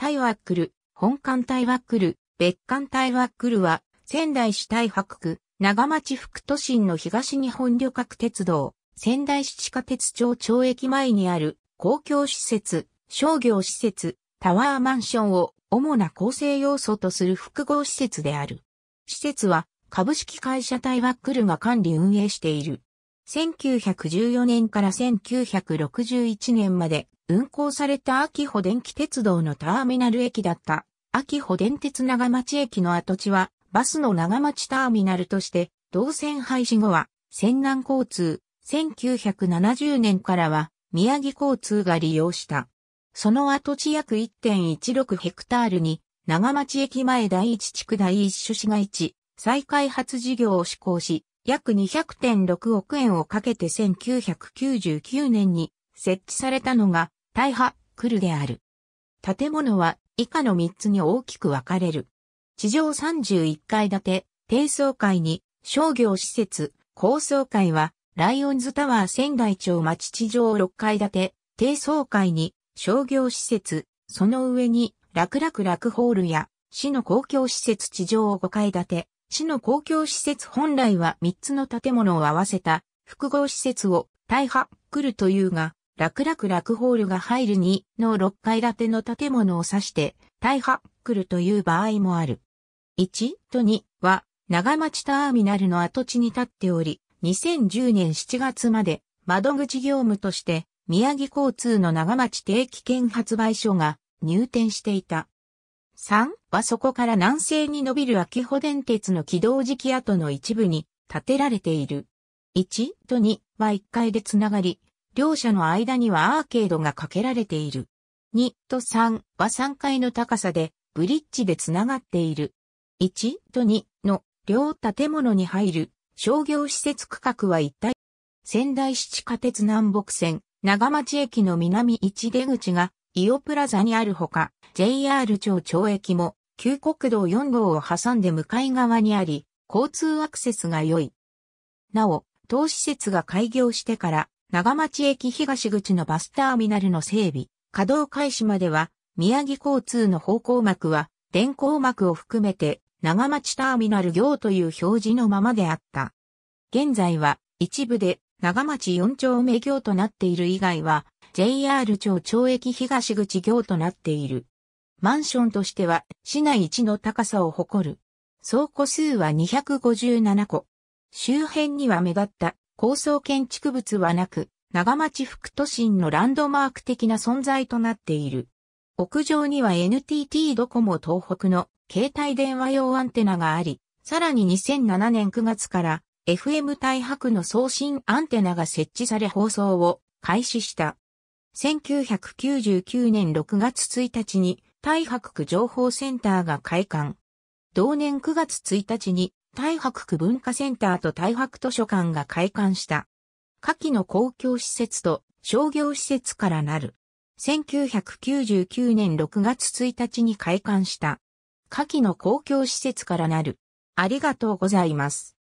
タイワックル、本館タイワックル、別館タイワックルは、仙台市大白区、長町副都心の東日本旅客鉄道、仙台市地下鉄町町駅前にある、公共施設、商業施設、タワーマンションを主な構成要素とする複合施設である。施設は株式会社タイワックルが管理運営している。1914年から1961年まで運行された秋穂電気鉄道のターミナル駅だった秋穂電鉄長町駅の跡地はバスの長町ターミナルとして同線廃止後は泉南交通1970年からは宮城交通が利用した。その跡地約1.16ヘクタールに長町駅前第一地区第一種市街地再開発事業を施行し約200.6億円をかけて1999年に設置されたのが大破、来るである。建物は以下の3つに大きく分かれる。地上31階建て、低層階に商業施設、高層階はライオンズタワー仙台町町地上6階建て、低層階に商業施設、その上に楽楽楽ホールや市の公共施設地上5階建て、市の公共施設本来は3つの建物を合わせた複合施設を大破来るというが、楽楽楽ホールが入る2の6階建ての建物を指して、大ハックルという場合もある。1と2は、長町ターミナルの跡地に立っており、2010年7月まで窓口業務として、宮城交通の長町定期券発売所が入店していた。3はそこから南西に伸びる秋穂電鉄の起動時期跡の一部に建てられている。1と2は1階でつながり、両者の間にはアーケードがかけられている。2と3は3階の高さで、ブリッジでつながっている。1と2の両建物に入る商業施設区画は一体、仙台市地下鉄南北線、長町駅の南一出口がイオプラザにあるほか、JR 町町駅も旧国道4号を挟んで向かい側にあり、交通アクセスが良い。なお、当施設が開業してから長町駅東口のバスターミナルの整備、稼働開始までは、宮城交通の方向幕は、電光幕を含めて、長町ターミナル行という表示のままであった。現在は、一部で、長町4丁目行となっている以外は、JR 町町駅東口行となっている。マンションとしては、市内一の高さを誇る。総戸数は257戸。周辺には目立った高層建築物はなく、長町副都心のランドマーク的な存在となっている。屋上には NTT ドコモ東北の携帯電話用アンテナがあり、さらに2007年9月から FM 大白の送信アンテナが設置され放送を開始した。1999年6月1日に大白区情報センターが開館。同年9月1日に大北区文化センターと大北図書館が開館した。下記の公共施設と商業施設からなる。1999年6月1日に開館した。下記の公共施設からなる。ありがとうございます。